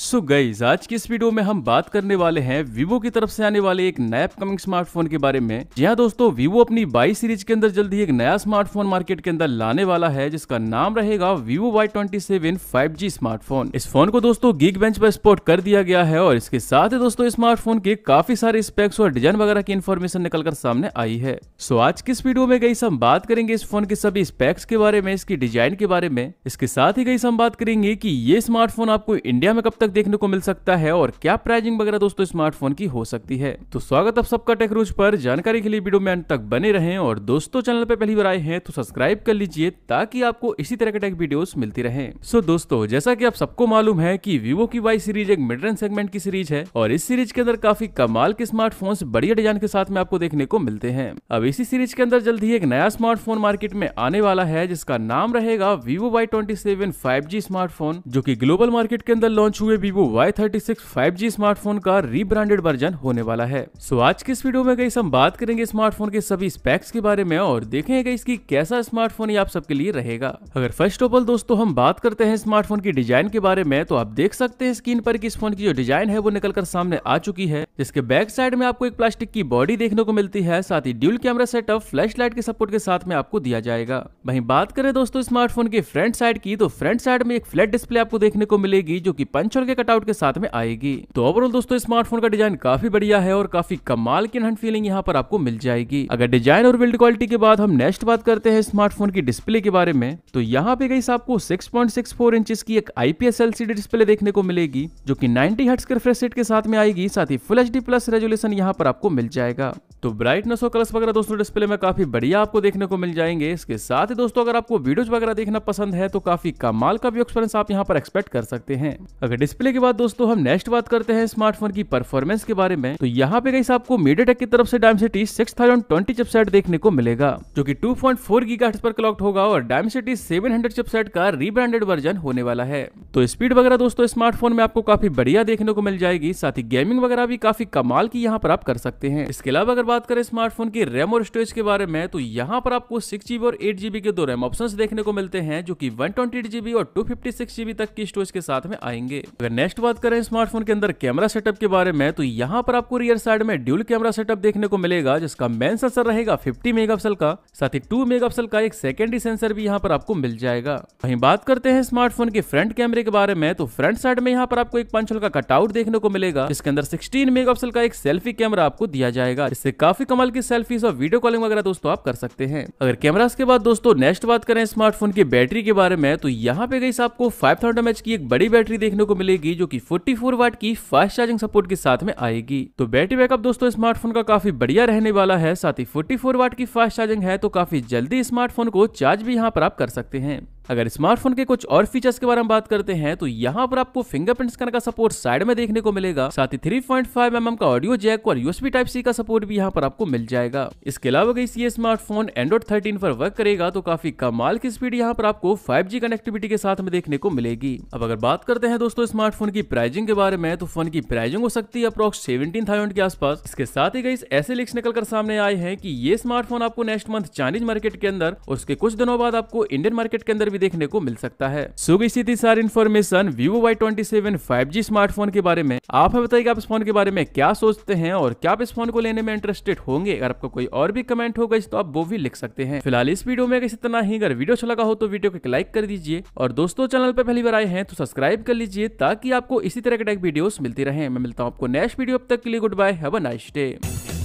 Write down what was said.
सो so guys आज की इस वीडियो में हम बात करने वाले हैं वीवो की तरफ से आने वाले एक नया अपकमिंग स्मार्टफोन के बारे में जी हाँ दोस्तों वीवो अपनी बाई सीरीज के अंदर जल्दी एक नया स्मार्टफोन मार्केट के अंदर लाने वाला है जिसका नाम रहेगा Vivo Y twenty seven five G smartphone इस फोन को दोस्तों गीक बेंच पर स्पोर्ट कर दिया गया है और इसके साथ ही दोस्तों स्मार्टफोन के काफी सारे स्पेक्स और डिजाइन वगैरह की इन्फॉर्मेशन निकल कर सामने आई है सो आज की इस वीडियो में गई हम बात करेंगे इस फोन के सभी स्पेक्स के बारे में इसकी डिजाइन के बारे में इसके साथ ही गई हम बात करेंगे की ये स्मार्टफोन आपको इंडिया में कब तक अलग देखने को मिल सकता है और क्या प्राइजिंग वगैरह दोस्तों स्मार्टफोन की हो सकती है तो स्वागत आप सबका टेक्रूज पर जानकारी के लिए वीडियो में अंत तक बने रहे और दोस्तों चैनल पर पहली बार आए हैं तो सब्सक्राइब कर लीजिए ताकि आपको इसी तरह के टेक वीडियो मिलती रहे सो दोस्तों जैसा की आप सबको मालूम है की वीवो की वाई सीरीज एक मिड रेंज सेगमेंट की सीरीज है और इस सीरीज के अंदर काफी कमाल के स्मार्टफोन बढ़िया डिजाइन के साथ में आपको देखने को मिलते हैं अब इसी सीरीज के अंदर जल्द ही एक नया स्मार्टफोन मार्केट में आने वाला है जिसका नाम रहेगा विवो वाई ट्वेंटी स्मार्टफोन जो की ग्लोबल मार्केट के अंदर लॉन्च हुए वीवो Y36 5G स्मार्टफोन का रीब्रांडेड वर्जन होने वाला है सो आज के इस वीडियो में गई हम बात करेंगे स्मार्टफोन के सभी स्पेक्स के बारे में और देखेंगे इसकी कैसा स्मार्टफोन ये आप सबके लिए रहेगा अगर फर्स्ट ऑफ ऑल दोस्तों हम बात करते हैं स्मार्टफोन की डिजाइन के बारे में तो आप देख सकते हैं स्क्रीन पर इस फोन की जो डिजाइन है वो निकल कर सामने आ चुकी है जिसके बैक साइड में आपको एक प्लास्टिक की बॉडी देखने को मिलती है साथ ही dual camera setup flash light के सपोर्ट के साथ में आपको दिया जाएगा वही बात करें दोस्तों स्मार्टफोन के फ्रंट साइड की तो फ्रंट साइड में एक फ्लैट डिस्प्ले आपको देखने को मिलेगी जो की पंचर के कटआउट के साथ में आएगी तो ओवरऑल दोस्तों स्मार्टफोन का डिजाइन काफी बढ़िया है और काफी कमाल की हंड फीलिंग यहाँ पर आपको मिल जाएगी अगर डिजाइन और बिल्ड क्वालिटी के बाद हम नेक्स्ट बात करते हैं स्मार्टफोन की डिस्प्ले के बारे में तो यहाँ पे गई आपको six six point four inch की एक आईपीएस एलसीडी डिस्प्ले देखने को मिलेगी जो की नाइनटी हर्ट्स के रिफ्रेश रेट के साथ में आएगी साथ ही फुल एच प्लस रेजोल्यूशन यहाँ पर आपको मिल जाएगा तो ब्राइटनेस और कलर्स वगैरह दोस्तों डिस्प्ले में काफी बढ़िया आपको देखने को मिल जाएंगे इसके साथ ही दोस्तों अगर आपको वीडियोज वगैरह देखना पसंद है तो काफी कमाल का व्यू एक्सपीरियंस आप यहाँ पर एक्सपेक्ट कर सकते हैं अगर डिस्प्ले डिस्प्ले के बाद दोस्तों हम नेक्स्ट बात करते हैं स्मार्टफोन की परफॉर्मेंस के बारे में तो यहाँ पे गई आपको मीडिया की तरफ से city six thousand twenty chipset देखने को मिलेगा जो की टू पॉइंट फोर पर क्लॉक्ट होगा और सिटी सेवन हंड्रेड चिपसेट का रीब्रांडेड वर्जन होने वाला है तो स्पीड वगैरह दोस्तों स्मार्टफोन में आपको काफी बढ़िया देखने को मिल जाएगी साथ ही गेमिंग वगैरह भी काफी कमाल की यहाँ पर आप कर सकते हैं इसके अलावा अगर बात करें स्मार्टफोन की रैम और स्टोरेज के बारे में तो यहाँ पर आपको सिक्स जीबी और एट जीबी के दो रैम ऑप्शन देखने को मिलते हैं जो की वन ट्वेंटी जीबी और टू फिफ्टी सिक्स जीबी तक की स्टोरेज के साथ में आएंगे अगर नेक्स्ट बात करें स्मार्टफोन के अंदर कैमरा सेटअप के बारे में तो यहाँ पर आपको रियर साइड में ड्यूल कैमरा सेटअप देखने को मिलेगा जिसका मेन सेंसर रहेगा 50 मेगापिक्सल का साथ ही 2 मेगापिक्सल का एक सेकेंडरी सेंसर भी यहाँ पर आपको मिल जाएगा वहीं बात करते हैं स्मार्टफोन के फ्रंट कैमरे के बारे में तो फ्रंट साइड में यहाँ पर आपको एक पंचल का कटआउट देखने को मिलेगा जिसके अंदर सिक्सटीन मेगा का एक सेल्फी कैमरा आपको दिया जाएगा इससे काफी कमाल की सेल्फीज और वीडियो कॉलिंग वगैरह दोस्तों आप कर सकते हैं अगर कैमरा के बाद दोस्तों नेक्स्ट बात करें स्मार्टफोन की बैटरी के बारे में तो यहाँ पे गई आपको फाइव थाउजेंड की एक बड़ी बैटरी देखने को मिलेगी मिलेगी जो कि 44 वाट की फास्ट चार्जिंग सपोर्ट के साथ में आएगी तो बैटरी बैकअप दोस्तों स्मार्टफोन का काफी बढ़िया रहने वाला है साथ ही 44 वाट की फास्ट चार्जिंग है तो काफी जल्दी स्मार्टफोन को चार्ज भी यहाँ पर आप कर सकते हैं अगर स्मार्टफोन के कुछ और फीचर्स के बारे में बात करते हैं तो यहाँ पर आपको फिंगरप्रिंट स्कैनर का सपोर्ट साइड में देखने को मिलेगा साथ ही 3.5 पॉइंट mm का ऑडियो जैक और यूएसबी टाइप सी का सपोर्ट भी यहाँ पर आपको मिल जाएगा इसके अलावा अगर ये स्मार्टफोन एंड्रॉइड थर्टीन पर वर्क करेगा तो काफी कमाल की स्पीड यहाँ पर आपको फाइव कनेक्टिविटी के साथ में देखने को मिलेगी अब अगर बात करते हैं दोस्तों स्मार्टफोन की प्राइजिंग के बारे में तो फोन की प्राइजिंग हो सकती है अप्रोक्स सेवेंटीन थाउजेंड के आसपास इसके साथ ही गई ऐसे लिख्स निकल कर सामने आए हैं की ये स्मार्टफोन आपको नेक्स्ट मंथ चाइनीज मार्केट के अंदर और उसके कुछ दिनों बाद आपको इंडियन मार्केट के अंदर भी भी देखने को मिल सकता है सो इसी थी सारी information Vivo Y twenty seven five G smartphone के बारे में आप हमें बताइए आप इस फोन के बारे में क्या सोचते हैं और क्या आप इस फोन को लेने में इंटरेस्टेड होंगे अगर आपका कोई और भी कमेंट होगा तो आप वो भी लिख सकते हैं फिलहाल इस वीडियो में इतना ही अगर वीडियो अच्छा लगा हो तो वीडियो को एक लाइक कर दीजिए और दोस्तों चैनल पर पहली बार आए हैं तो सब्सक्राइब कर लीजिए ताकि आपको इसी तरह के टाइप वीडियोस मिलती रहे मैं मिलता हूँ आपको नेक्स्ट वीडियो अब तक के लिए good bye have a nice day